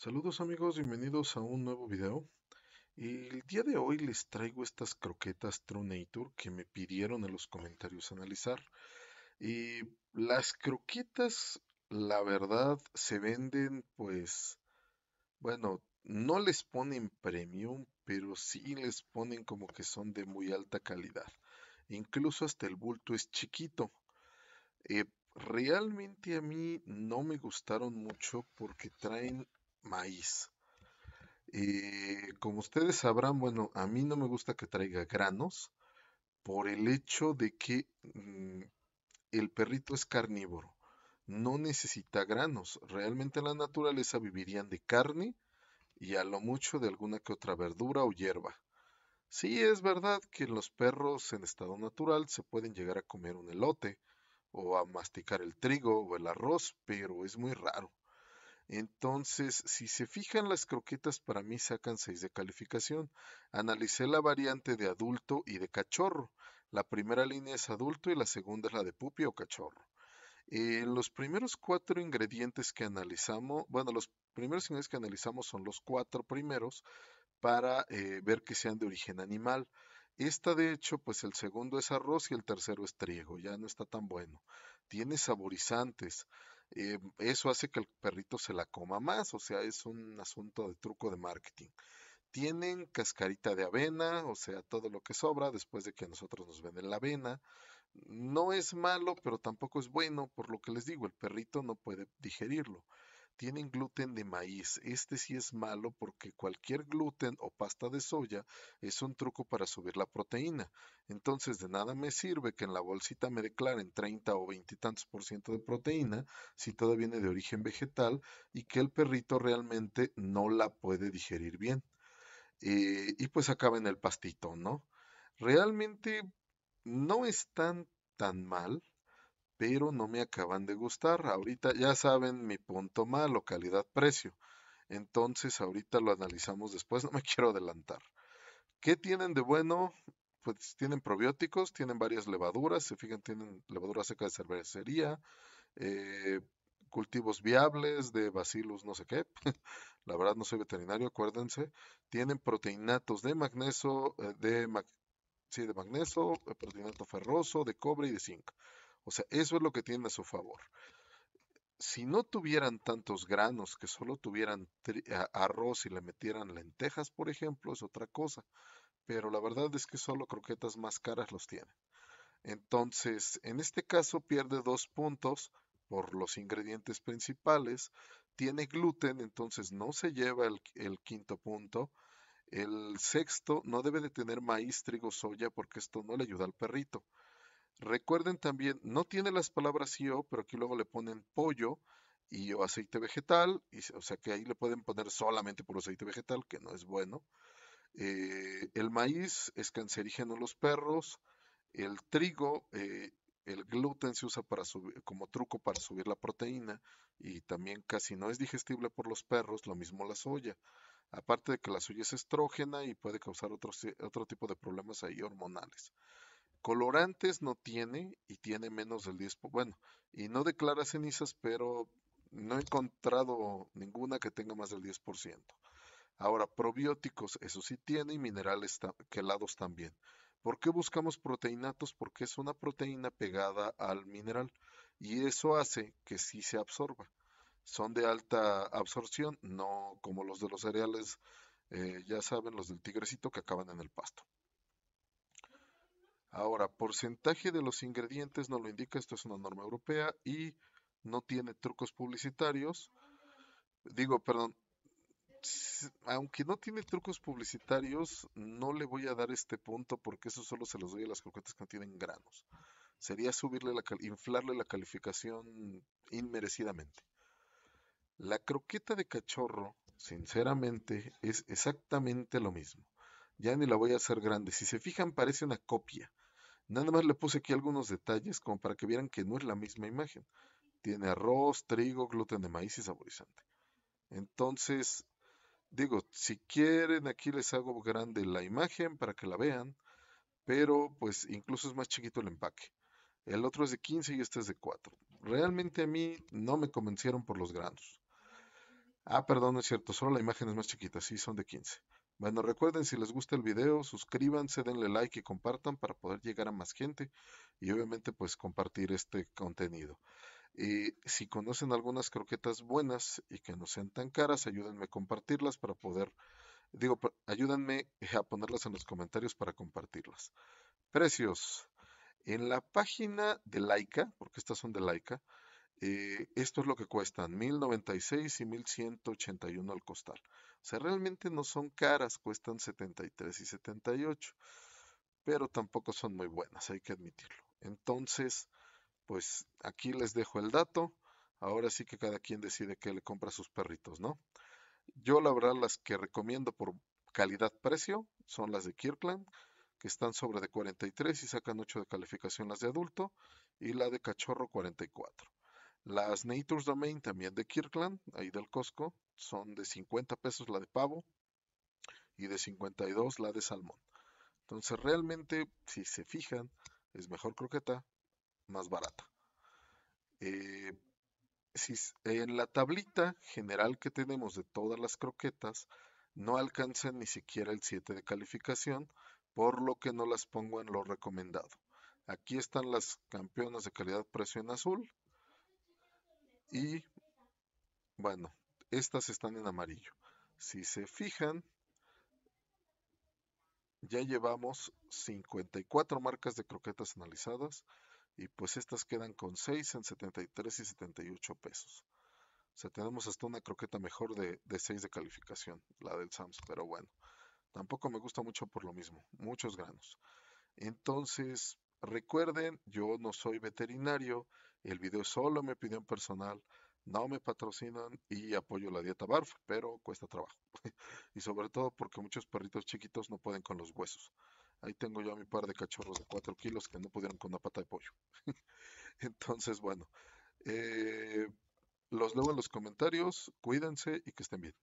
Saludos amigos, bienvenidos a un nuevo video. El día de hoy les traigo estas croquetas True Nature que me pidieron en los comentarios analizar. Y las croquetas, la verdad, se venden pues, bueno, no les ponen premium, pero sí les ponen como que son de muy alta calidad. Incluso hasta el bulto es chiquito. Eh, realmente a mí no me gustaron mucho porque traen maíz. Eh, como ustedes sabrán, bueno, a mí no me gusta que traiga granos por el hecho de que mm, el perrito es carnívoro, no necesita granos. Realmente en la naturaleza vivirían de carne y a lo mucho de alguna que otra verdura o hierba. Sí, es verdad que los perros en estado natural se pueden llegar a comer un elote o a masticar el trigo o el arroz, pero es muy raro. Entonces, si se fijan las croquetas, para mí sacan 6 de calificación. Analicé la variante de adulto y de cachorro. La primera línea es adulto y la segunda es la de pupi o cachorro. Eh, los primeros cuatro ingredientes que analizamos, bueno, los primeros ingredientes que analizamos son los cuatro primeros para eh, ver que sean de origen animal. Esta de hecho, pues el segundo es arroz y el tercero es trigo, ya no está tan bueno. Tiene saborizantes. Eh, eso hace que el perrito se la coma más, o sea, es un asunto de truco de marketing. Tienen cascarita de avena, o sea, todo lo que sobra después de que nosotros nos venden la avena. No es malo, pero tampoco es bueno, por lo que les digo, el perrito no puede digerirlo tienen gluten de maíz. Este sí es malo porque cualquier gluten o pasta de soya es un truco para subir la proteína. Entonces de nada me sirve que en la bolsita me declaren 30 o 20 y tantos por ciento de proteína si todo viene de origen vegetal y que el perrito realmente no la puede digerir bien. Eh, y pues acaba en el pastito, ¿no? Realmente no es tan mal pero no me acaban de gustar. Ahorita ya saben mi punto malo, calidad-precio. Entonces ahorita lo analizamos después, no me quiero adelantar. ¿Qué tienen de bueno? Pues tienen probióticos, tienen varias levaduras, se fijan, tienen levadura seca de cervecería, eh, cultivos viables de bacilos no sé qué, la verdad no soy veterinario, acuérdense, tienen proteinatos de magnesio, eh, de, de magnesio, eh, proteinato ferroso, de cobre y de zinc. O sea, eso es lo que tiene a su favor. Si no tuvieran tantos granos, que solo tuvieran arroz y le metieran lentejas, por ejemplo, es otra cosa. Pero la verdad es que solo croquetas más caras los tienen. Entonces, en este caso pierde dos puntos por los ingredientes principales. Tiene gluten, entonces no se lleva el, el quinto punto. El sexto no debe de tener maíz, trigo, soya, porque esto no le ayuda al perrito. Recuerden también, no tiene las palabras IO, pero aquí luego le ponen pollo y o aceite vegetal, o sea que ahí le pueden poner solamente por aceite vegetal, que no es bueno. Eh, el maíz es cancerígeno en los perros, el trigo, eh, el gluten se usa como truco para subir la proteína y también casi no es digestible por los perros, lo mismo la soya. Aparte de que la soya es estrógena y puede causar otro, otro tipo de problemas ahí hormonales. Colorantes no tiene y tiene menos del 10%. Bueno, y no declara cenizas, pero no he encontrado ninguna que tenga más del 10%. Ahora, probióticos, eso sí tiene, y minerales quelados también. ¿Por qué buscamos proteinatos? Porque es una proteína pegada al mineral y eso hace que sí se absorba. Son de alta absorción, no como los de los cereales, eh, ya saben, los del tigrecito que acaban en el pasto. Ahora, porcentaje de los ingredientes no lo indica, esto es una norma europea y no tiene trucos publicitarios. Digo, perdón, aunque no tiene trucos publicitarios, no le voy a dar este punto porque eso solo se los doy a las croquetas que no tienen granos. Sería subirle la inflarle la calificación inmerecidamente. La croqueta de cachorro, sinceramente, es exactamente lo mismo. Ya ni la voy a hacer grande. Si se fijan, parece una copia. Nada más le puse aquí algunos detalles como para que vieran que no es la misma imagen. Tiene arroz, trigo, gluten de maíz y saborizante. Entonces, digo, si quieren aquí les hago grande la imagen para que la vean, pero pues incluso es más chiquito el empaque. El otro es de 15 y este es de 4. Realmente a mí no me convencieron por los granos. Ah, perdón, es cierto, solo la imagen es más chiquita, sí, son de 15. Bueno, recuerden, si les gusta el video, suscríbanse, denle like y compartan para poder llegar a más gente y obviamente pues compartir este contenido. Y si conocen algunas croquetas buenas y que no sean tan caras, ayúdenme a compartirlas para poder, digo, ayúdenme a ponerlas en los comentarios para compartirlas. Precios. En la página de Laika, porque estas son de Laika, eh, esto es lo que cuestan, 1096 y 1181 al costal. O sea, realmente no son caras, cuestan 73 y 78, pero tampoco son muy buenas, hay que admitirlo. Entonces, pues aquí les dejo el dato. Ahora sí que cada quien decide qué le compra a sus perritos, ¿no? Yo la verdad las que recomiendo por calidad-precio son las de Kirkland, que están sobre de 43 y sacan 8 de calificación las de adulto, y la de cachorro 44. Las Nature's Domain también de Kirkland, ahí del Costco, son de 50 pesos la de pavo y de 52 la de salmón. Entonces realmente, si se fijan, es mejor croqueta, más barata. Eh, si, en la tablita general que tenemos de todas las croquetas, no alcanzan ni siquiera el 7 de calificación, por lo que no las pongo en lo recomendado. Aquí están las campeonas de calidad precio en azul, y bueno, estas están en amarillo. Si se fijan, ya llevamos 54 marcas de croquetas analizadas y pues estas quedan con 6 en 73 y 78 pesos. O sea, tenemos hasta una croqueta mejor de, 6 de calificación, la del Sams, pero bueno, tampoco me gusta mucho por lo mismo, muchos granos. Entonces, recuerden, yo no soy veterinario, el video solo pidió en personal. No me patrocinan y apoyo la dieta BARF, pero cuesta trabajo. y sobre todo porque muchos perritos chiquitos no pueden con los huesos. Ahí tengo yo a mi par de cachorros de 4 kilos que no pudieron con una pata de pollo. Entonces, bueno, eh, los leo en los comentarios, cuídense y que estén bien.